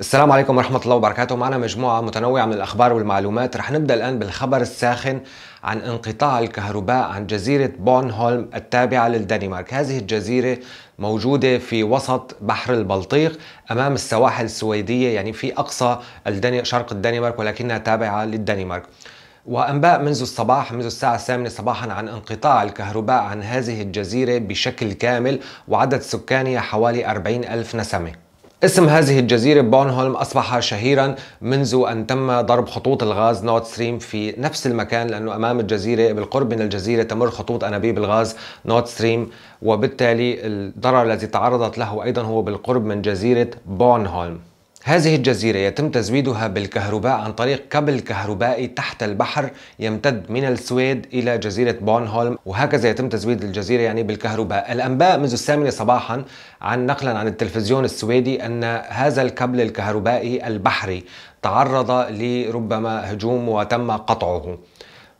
السلام عليكم ورحمة الله وبركاته معنا مجموعة متنوعة من الأخبار والمعلومات رح نبدأ الآن بالخبر الساخن عن انقطاع الكهرباء عن جزيرة بونهولم التابعة للدنمارك هذه الجزيرة موجودة في وسط بحر البلطيق أمام السواحل السويدية يعني في أقصى الدني... شرق الدنمارك ولكنها تابعة للدنمارك وأنباء منذ الصباح منذ الساعة الثامنة صباحا عن انقطاع الكهرباء عن هذه الجزيرة بشكل كامل وعدد سكانها حوالي 40 ألف نسمة اسم هذه الجزيرة بونهولم أصبح شهيرا منذ أن تم ضرب خطوط الغاز نورد ستريم في نفس المكان لأنه أمام الجزيرة بالقرب من الجزيرة تمر خطوط أنابيب الغاز نورد ستريم وبالتالي الضرر الذي تعرضت له أيضا هو بالقرب من جزيرة بونهولم هذه الجزيرة يتم تزويدها بالكهرباء عن طريق كابل كهربائي تحت البحر يمتد من السويد إلى جزيرة بونهولم وهكذا يتم تزويد الجزيرة يعني بالكهرباء الأنباء منذ الثامنة صباحا عن نقلا عن التلفزيون السويدي أن هذا الكابل الكهربائي البحري تعرض لربما هجوم وتم قطعه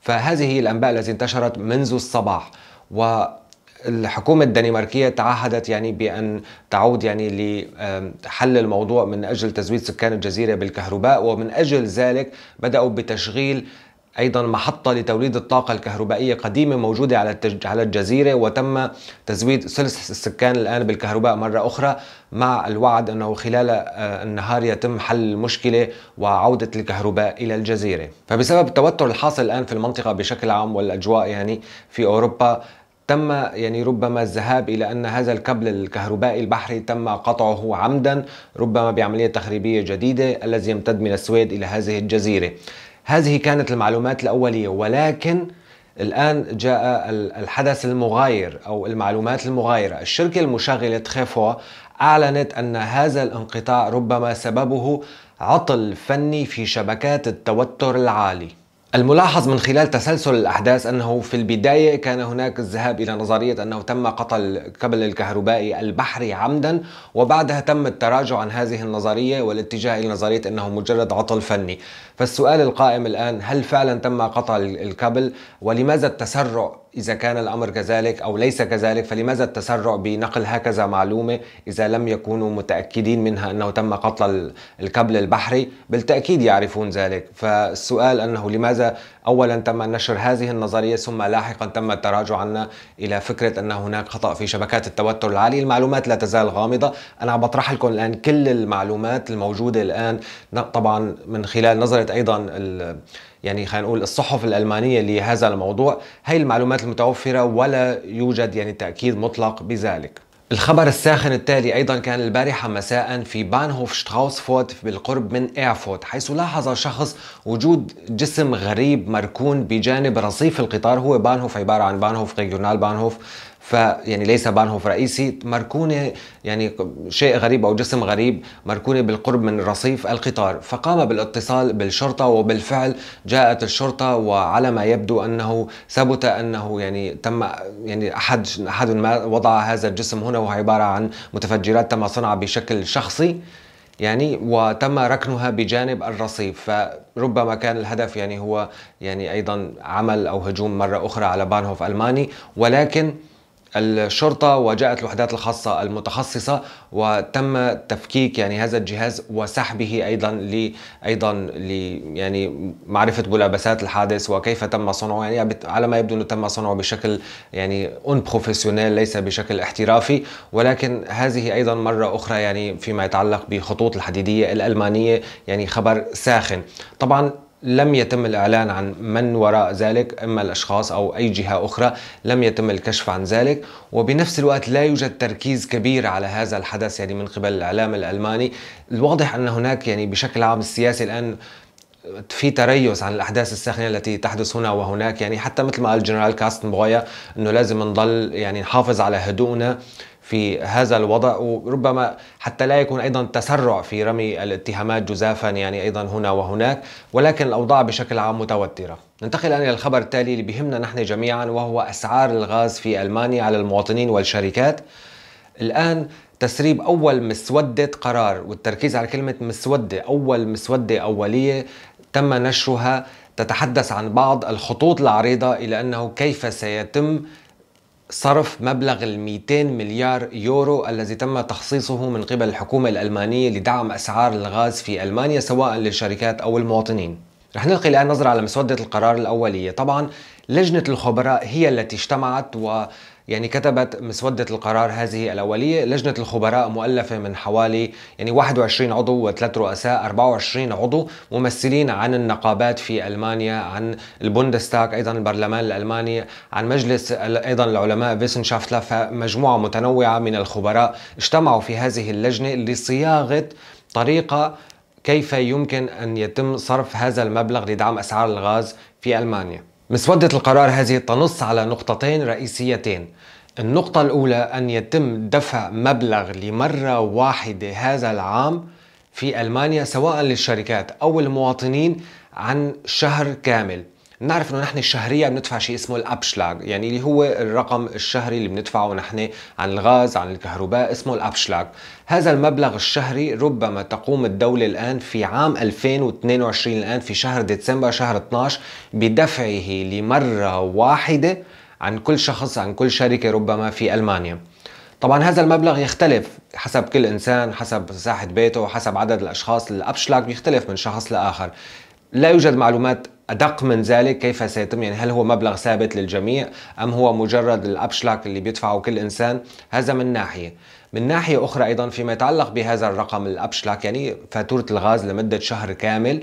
فهذه الأنباء التي انتشرت منذ الصباح و الحكومة الدنماركية تعهدت يعني بأن تعود يعني لحل الموضوع من أجل تزويد سكان الجزيرة بالكهرباء ومن أجل ذلك بدأوا بتشغيل ايضا محطه لتوليد الطاقه الكهربائيه قديمه موجوده على على الجزيره وتم تزويد ثلث السكان الان بالكهرباء مره اخرى مع الوعد انه خلال آه، النهار يتم حل المشكله وعوده الكهرباء الى الجزيره فبسبب التوتر الحاصل الان في المنطقه بشكل عام والاجواء يعني في اوروبا تم يعني ربما الذهاب الى ان هذا الكابل الكهربائي البحري تم قطعه عمدا ربما بعمليه تخريبيه جديده الذي يمتد من السويد الى هذه الجزيره. هذه كانت المعلومات الاوليه ولكن الآن جاء الحدث المغاير أو المعلومات المغايرة الشركة المشغلة تخيفوا أعلنت أن هذا الانقطاع ربما سببه عطل فني في شبكات التوتر العالي الملاحظ من خلال تسلسل الأحداث أنه في البداية كان هناك الذهاب إلى نظرية أنه تم قتل كبل الكهربائي البحري عمدا وبعدها تم التراجع عن هذه النظرية والاتجاه إلى نظرية أنه مجرد عطل فني فالسؤال القائم الآن هل فعلا تم قتل الكابل ولماذا التسرع إذا كان الأمر كذلك أو ليس كذلك فلماذا التسرع بنقل هكذا معلومة إذا لم يكونوا متأكدين منها أنه تم قتل الكابل البحري بالتأكيد يعرفون ذلك فالسؤال أنه لماذا أولا تم نشر هذه النظرية ثم لاحقا تم التراجع عنها إلى فكرة أن هناك خطأ في شبكات التوتر العالي المعلومات لا تزال غامضة أنا عم بطرح لكم الآن كل المعلومات الموجودة الآن طبعا من خلال نظرة أيضا يعني خلينا نقول الصحف الألمانية لهذا الموضوع هي المعلومات المتوفرة ولا يوجد يعني تأكيد مطلق بذلك الخبر الساخن التالي أيضا كان البارحة مساء في بانهوف شتراوسفورت بالقرب من إيرفورت حيث لاحظ شخص وجود جسم غريب مركون بجانب رصيف القطار هو بانهوف عبارة عن بانهوف ريجونال بانهوف فيعني ليس بانهوف رئيسي مركونة يعني شيء غريب أو جسم غريب مركونة بالقرب من رصيف القطار فقام بالاتصال بالشرطة وبالفعل جاءت الشرطة وعلى ما يبدو أنه ثبت أنه يعني تم يعني أحد أحد ما وضع هذا الجسم هنا وهو عبارة عن متفجرات تم صنعها بشكل شخصي يعني وتم ركنها بجانب الرصيف فربما كان الهدف يعني هو يعني ايضا عمل او هجوم مره اخرى على بانهوف الماني ولكن الشرطة وجاءت الوحدات الخاصة المتخصصة وتم تفكيك يعني هذا الجهاز وسحبه أيضا ل أيضا ل يعني معرفة ملابسات الحادث وكيف تم صنعه يعني على ما يبدو أنه تم صنعه بشكل يعني أون بروفيسيونيل ليس بشكل احترافي ولكن هذه أيضا مرة أخرى يعني فيما يتعلق بخطوط الحديدية الألمانية يعني خبر ساخن طبعا لم يتم الإعلان عن من وراء ذلك إما الأشخاص أو أي جهة أخرى لم يتم الكشف عن ذلك وبنفس الوقت لا يوجد تركيز كبير على هذا الحدث يعني من قبل الإعلام الألماني الواضح أن هناك يعني بشكل عام السياسي الآن في تريث عن الاحداث الساخنه التي تحدث هنا وهناك يعني حتى مثل ما قال الجنرال كاستن بويا انه لازم نضل يعني نحافظ على هدوءنا في هذا الوضع وربما حتى لا يكون أيضا تسرع في رمي الاتهامات جزافا يعني أيضا هنا وهناك ولكن الأوضاع بشكل عام متوترة ننتقل الآن إلى الخبر التالي اللي بهمنا نحن جميعا وهو أسعار الغاز في ألمانيا على المواطنين والشركات الآن تسريب أول مسودة قرار والتركيز على كلمة مسودة أول مسودة أولية تم نشرها تتحدث عن بعض الخطوط العريضة إلى أنه كيف سيتم صرف مبلغ ال 200 مليار يورو الذي تم تخصيصه من قبل الحكومة الألمانية لدعم أسعار الغاز في ألمانيا سواء للشركات أو المواطنين رح نلقي الآن نظرة على مسودة القرار الأولية طبعا لجنة الخبراء هي التي اجتمعت و يعني كتبت مسودة القرار هذه الأولية لجنة الخبراء مؤلفة من حوالي يعني 21 عضو وثلاث رؤساء 24 عضو ممثلين عن النقابات في ألمانيا عن البوندستاك أيضا البرلمان الألماني عن مجلس أيضا العلماء فيسنشافتلا فمجموعة متنوعة من الخبراء اجتمعوا في هذه اللجنة لصياغة طريقة كيف يمكن أن يتم صرف هذا المبلغ لدعم أسعار الغاز في ألمانيا مسودة القرار هذه تنص على نقطتين رئيسيتين النقطة الأولى أن يتم دفع مبلغ لمرة واحدة هذا العام في ألمانيا سواء للشركات أو المواطنين عن شهر كامل نعرف انه نحن شهريا بندفع شيء اسمه الابشلاغ يعني اللي هو الرقم الشهري اللي بندفعه نحن عن الغاز عن الكهرباء اسمه الابشلاغ هذا المبلغ الشهري ربما تقوم الدولة الآن في عام 2022 الآن في شهر ديسمبر شهر 12 بدفعه لمرة واحدة عن كل شخص عن كل شركة ربما في ألمانيا طبعا هذا المبلغ يختلف حسب كل انسان حسب مساحه بيته حسب عدد الاشخاص الابشلاك بيختلف من شخص لاخر لا يوجد معلومات أدق من ذلك كيف سيتم يعني هل هو مبلغ ثابت للجميع أم هو مجرد الأبشلاك اللي بيدفعه كل إنسان هذا من ناحية من ناحية أخرى أيضا فيما يتعلق بهذا الرقم الأبشلاك يعني فاتورة الغاز لمدة شهر كامل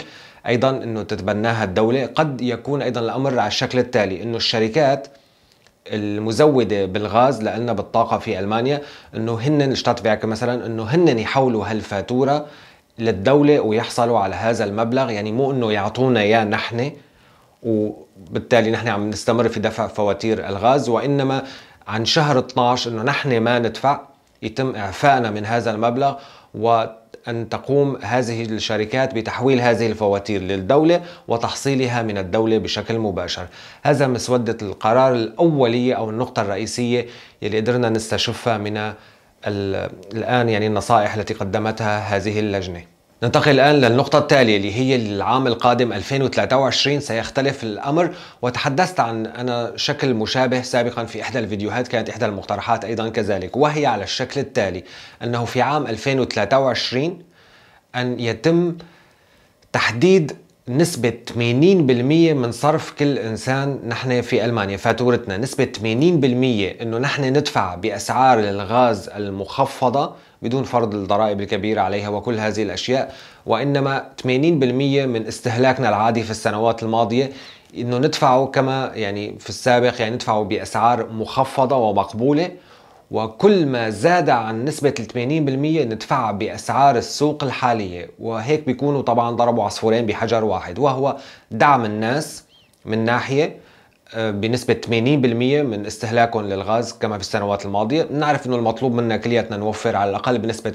أيضا أنه تتبناها الدولة قد يكون أيضا الأمر على الشكل التالي أنه الشركات المزودة بالغاز لأن بالطاقة في ألمانيا أنه هن مثلا أنه هن يحولوا هالفاتورة للدولة ويحصلوا على هذا المبلغ يعني مو انه يعطونا اياه نحن وبالتالي نحن عم نستمر في دفع فواتير الغاز وانما عن شهر 12 انه نحن ما ندفع يتم اعفائنا من هذا المبلغ وان تقوم هذه الشركات بتحويل هذه الفواتير للدوله وتحصيلها من الدوله بشكل مباشر. هذا مسوده القرار الاوليه او النقطه الرئيسيه اللي قدرنا نستشفها من الآن يعني النصائح التي قدمتها هذه اللجنة ننتقل الآن للنقطة التالية اللي هي العام القادم 2023 سيختلف الأمر وتحدثت عن أنا شكل مشابه سابقا في إحدى الفيديوهات كانت إحدى المقترحات أيضا كذلك وهي على الشكل التالي أنه في عام 2023 أن يتم تحديد نسبة 80% من صرف كل إنسان نحن في ألمانيا فاتورتنا نسبة 80% أنه نحن ندفع بأسعار الغاز المخفضة بدون فرض الضرائب الكبيرة عليها وكل هذه الأشياء وإنما 80% من استهلاكنا العادي في السنوات الماضية أنه ندفعه كما يعني في السابق يعني ندفعه بأسعار مخفضة ومقبولة وكل ما زاد عن نسبة 80% ندفعها بأسعار السوق الحالية وهيك بيكونوا طبعا ضربوا عصفورين بحجر واحد وهو دعم الناس من ناحية آه، بنسبة 80% من استهلاكهم للغاز كما في السنوات الماضية نعرف أنه المطلوب منا كلياتنا نوفر على الأقل بنسبة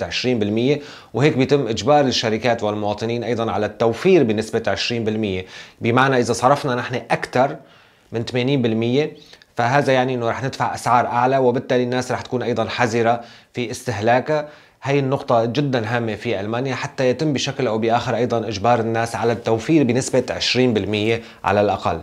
20% وهيك بيتم إجبار الشركات والمواطنين أيضا على التوفير بنسبة 20% بمعنى إذا صرفنا نحن أكثر من 80% فهذا يعني انه رح ندفع اسعار اعلى وبالتالي الناس رح تكون ايضا حذره في استهلاكها هي النقطة جدا هامة في ألمانيا حتى يتم بشكل أو بآخر أيضا إجبار الناس على التوفير بنسبة 20% على الأقل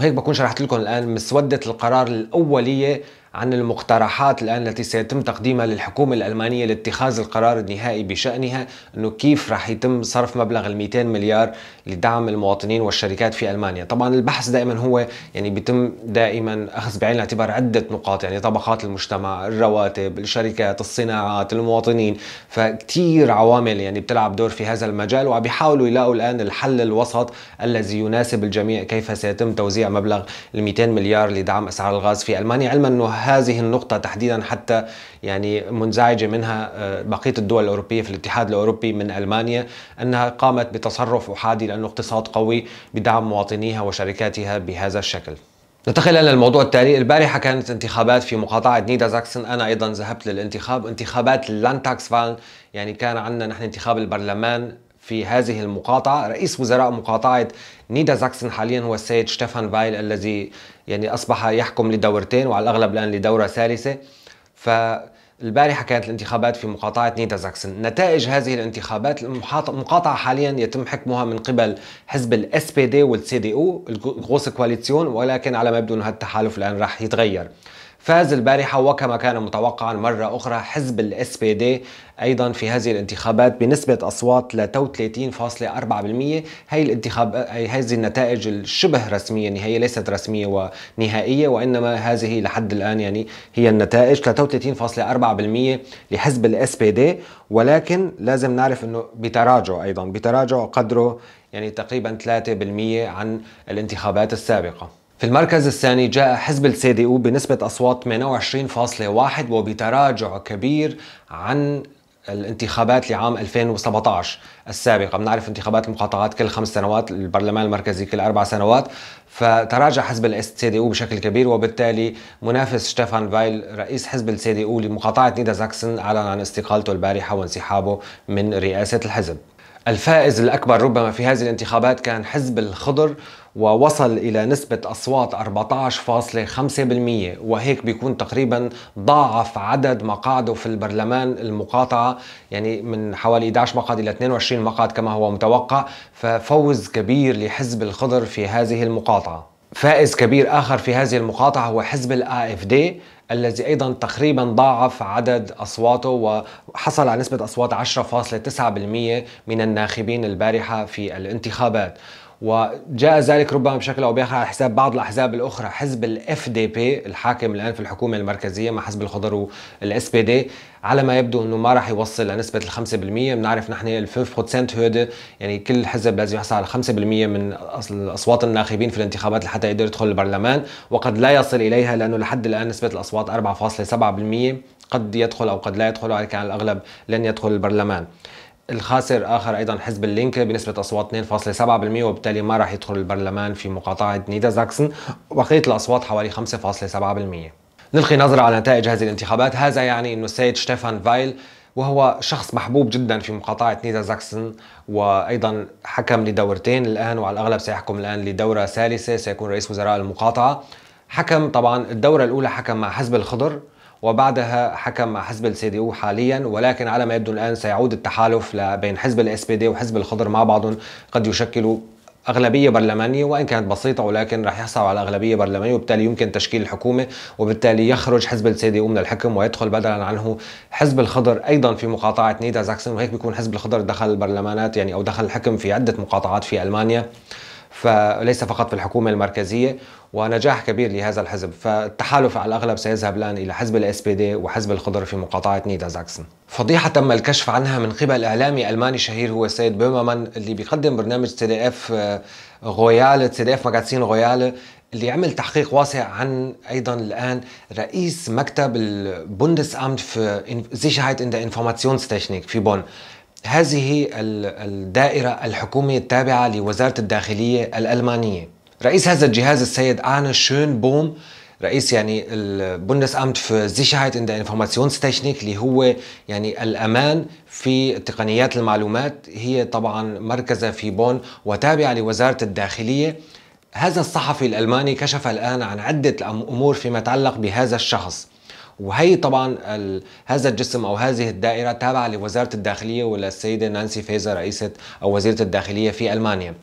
هيك بكون شرحت لكم الآن مسودة القرار الأولية عن المقترحات الآن التي سيتم تقديمها للحكومة الألمانية لاتخاذ القرار النهائي بشأنها أنه كيف راح يتم صرف مبلغ ال 200 مليار لدعم المواطنين والشركات في ألمانيا طبعا البحث دائما هو يعني بيتم دائما أخذ بعين الاعتبار عدة نقاط يعني طبقات المجتمع الرواتب الشركات الصناعات المواطنين فكتير عوامل يعني بتلعب دور في هذا المجال وعم يحاولوا يلاقوا الآن الحل الوسط الذي يناسب الجميع كيف سيتم توزيع مبلغ ال 200 مليار لدعم أسعار الغاز في ألمانيا علما أنه هذه النقطة تحديدا حتى يعني منزعجة منها آه، بقية الدول الأوروبية في الاتحاد الأوروبي من ألمانيا أنها قامت بتصرف أحادي لأنه اقتصاد قوي بدعم مواطنيها وشركاتها بهذا الشكل ننتقل الى الموضوع التالي، البارحه كانت انتخابات في مقاطعه نيدازاكسن، انا ايضا ذهبت للانتخاب، انتخابات اللاندتاكسفالن، يعني كان عندنا نحن انتخاب البرلمان في هذه المقاطعة رئيس وزراء مقاطعة نيدا زاكسن حاليا هو السيد شتيفان فايل الذي يعني أصبح يحكم لدورتين وعلى الأغلب الآن لدورة ثالثة فالبارحة كانت الانتخابات في مقاطعة نيدا زاكسن نتائج هذه الانتخابات المقاطعة حاليا يتم حكمها من قبل حزب الاس بي دي والسي دي او الغوس كواليتسيون ولكن على ما يبدو أن هذا التحالف الآن راح يتغير فاز البارحة وكما كان متوقعا مرة أخرى حزب الاس بي دي أيضا في هذه الانتخابات بنسبة أصوات 33.4% هي الانتخاب هذه النتائج الشبه رسمية يعني هي ليست رسمية ونهائية وإنما هذه لحد الآن يعني هي النتائج 33.4% لحزب الاس بي دي ولكن لازم نعرف أنه بتراجع أيضا بتراجع قدره يعني تقريبا 3% عن الانتخابات السابقة في المركز الثاني جاء حزب السي بنسبة أصوات 28.1 وبتراجع كبير عن الانتخابات لعام 2017 السابقة بنعرف انتخابات المقاطعات كل خمس سنوات البرلمان المركزي كل أربع سنوات فتراجع حزب الاس سي دي او بشكل كبير وبالتالي منافس شتيفان فايل رئيس حزب السي دي او لمقاطعة نيدا زاكسن أعلن عن استقالته البارحة وانسحابه من رئاسة الحزب الفائز الأكبر ربما في هذه الانتخابات كان حزب الخضر ووصل إلى نسبة أصوات 14.5% وهيك بيكون تقريبا ضاعف عدد مقاعده في البرلمان المقاطعة يعني من حوالي 11 مقعد إلى 22 مقعد كما هو متوقع ففوز كبير لحزب الخضر في هذه المقاطعة فائز كبير آخر في هذه المقاطعة هو حزب الـ دي الذي ايضا تقريبا ضاعف عدد اصواته وحصل على نسبه اصوات 10.9% من الناخبين البارحه في الانتخابات وجاء ذلك ربما بشكل او باخر على حساب بعض الاحزاب الاخرى حزب الاف دي بي الحاكم الان في الحكومه المركزيه مع حزب الخضر والاس بي دي على ما يبدو انه ما راح يوصل لنسبه ال 5% بنعرف نحن ال 5% هود يعني كل حزب لازم يحصل على 5% من اصوات الناخبين في الانتخابات لحتى يقدر يدخل البرلمان وقد لا يصل اليها لانه لحد الان نسبه الاصوات 4.7% قد يدخل او قد لا يدخل ولكن على الاغلب لن يدخل البرلمان الخاسر آخر أيضا حزب اللينك بنسبة أصوات 2.7% وبالتالي ما راح يدخل البرلمان في مقاطعة نيدا زاكسن وبقية الأصوات حوالي 5.7% نلقي نظرة على نتائج هذه الانتخابات هذا يعني أنه السيد ستيفان فايل وهو شخص محبوب جدا في مقاطعة نيدا زاكسن وأيضا حكم لدورتين الآن وعلى الأغلب سيحكم الآن لدورة ثالثة سيكون رئيس وزراء المقاطعة حكم طبعا الدورة الأولى حكم مع حزب الخضر وبعدها حكم مع حزب السي دي او حاليا ولكن على ما يبدو الان سيعود التحالف بين حزب الاس بي دي وحزب الخضر مع بعضهم قد يشكلوا أغلبية برلمانية وإن كانت بسيطة ولكن راح يحصلوا على أغلبية برلمانية وبالتالي يمكن تشكيل الحكومة وبالتالي يخرج حزب السي دي من الحكم ويدخل بدلا عنه حزب الخضر أيضا في مقاطعة نيدا زاكسن وهيك بيكون حزب الخضر دخل البرلمانات يعني أو دخل الحكم في عدة مقاطعات في ألمانيا فليس فقط في الحكومة المركزية ونجاح كبير لهذا الحزب فالتحالف على الأغلب سيذهب الآن إلى حزب الاس بي دي وحزب الخضر في مقاطعة نيدا زاكسن فضيحة تم الكشف عنها من قبل إعلامي ألماني شهير هو السيد بيرمامان اللي بيقدم برنامج تي دي اف غويالة آه، تي دي اف ماجازين غويالة اللي عمل تحقيق واسع عن ايضا الان رئيس مكتب البوندس امت في سيشهايت ان der Informationstechnik في بون هذه الدائرة الحكومية التابعة لوزارة الداخلية الألمانية رئيس هذا الجهاز السيد آنا شون بوم رئيس يعني أمت für Sicherheit in der Informationstechnik اللي هو يعني الأمان في تقنيات المعلومات هي طبعا مركزة في بون وتابعة لوزارة الداخلية هذا الصحفي الألماني كشف الآن عن عدة أمور فيما يتعلق بهذا الشخص وهي طبعا هذا الجسم او هذه الدائره تابعه لوزاره الداخليه وللسيده نانسي فيزر رئيسه او وزيره الداخليه في المانيا.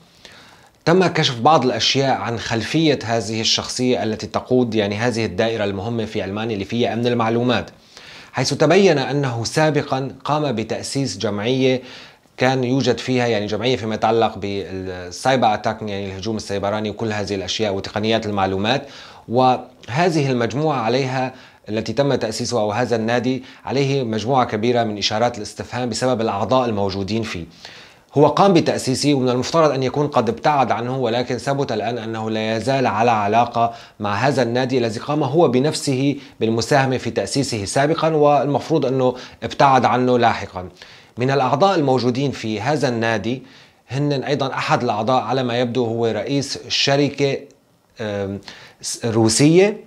تم كشف بعض الاشياء عن خلفيه هذه الشخصيه التي تقود يعني هذه الدائره المهمه في المانيا اللي فيها امن المعلومات. حيث تبين انه سابقا قام بتاسيس جمعيه كان يوجد فيها يعني جمعيه فيما يتعلق بالسايبر اتاك يعني الهجوم السيبراني وكل هذه الاشياء وتقنيات المعلومات وهذه المجموعه عليها التي تم تأسيسها أو هذا النادي عليه مجموعة كبيرة من إشارات الاستفهام بسبب الأعضاء الموجودين فيه هو قام بتأسيسه ومن المفترض أن يكون قد ابتعد عنه ولكن ثبت الآن أنه لا يزال على علاقة مع هذا النادي الذي قام هو بنفسه بالمساهمة في تأسيسه سابقا والمفروض أنه ابتعد عنه لاحقا من الأعضاء الموجودين في هذا النادي هن أيضا أحد الأعضاء على ما يبدو هو رئيس شركة روسية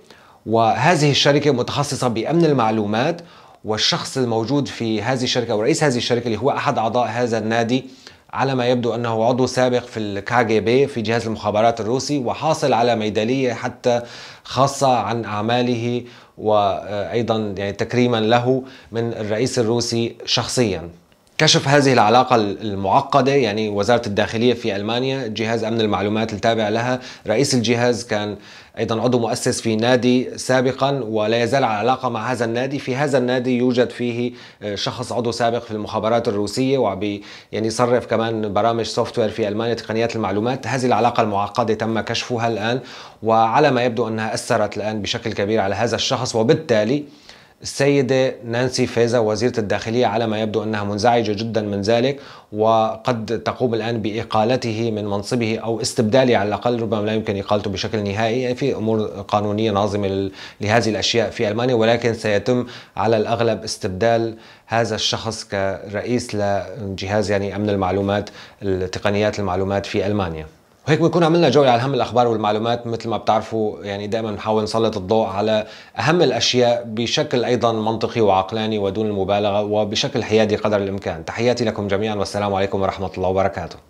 وهذه الشركة متخصصة بأمن المعلومات والشخص الموجود في هذه الشركة أو رئيس هذه الشركة اللي هو أحد أعضاء هذا النادي على ما يبدو أنه عضو سابق في الكاجي بي في جهاز المخابرات الروسي وحاصل على ميدالية حتى خاصة عن أعماله وأيضا يعني تكريما له من الرئيس الروسي شخصيا كشف هذه العلاقة المعقدة يعني وزارة الداخلية في ألمانيا جهاز أمن المعلومات التابع لها رئيس الجهاز كان أيضا عضو مؤسس في نادي سابقا ولا يزال على علاقة مع هذا النادي في هذا النادي يوجد فيه آه، شخص عضو سابق في المخابرات الروسية وعبي يعني يصرف كمان برامج سوفت وير في ألمانيا تقنيات المعلومات هذه العلاقة المعقدة تم كشفها الآن وعلى ما يبدو أنها أثرت الآن بشكل كبير على هذا الشخص وبالتالي السيدة نانسي فيزا وزيرة الداخلية على ما يبدو أنها منزعجة جدا من ذلك وقد تقوم الآن بإقالته من منصبه أو استبداله على الأقل ربما لا يمكن إقالته بشكل نهائي يعني في أمور قانونية ناظمة لهذه الأشياء في ألمانيا ولكن سيتم على الأغلب استبدال هذا الشخص كرئيس لجهاز يعني أمن المعلومات تقنيات المعلومات في ألمانيا وهيك بنكون عملنا جولة على أهم الأخبار والمعلومات مثل ما بتعرفوا يعني دائما بنحاول نسلط الضوء على أهم الأشياء بشكل أيضا منطقي وعقلاني ودون المبالغة وبشكل حيادي قدر الإمكان تحياتي لكم جميعا والسلام عليكم ورحمة الله وبركاته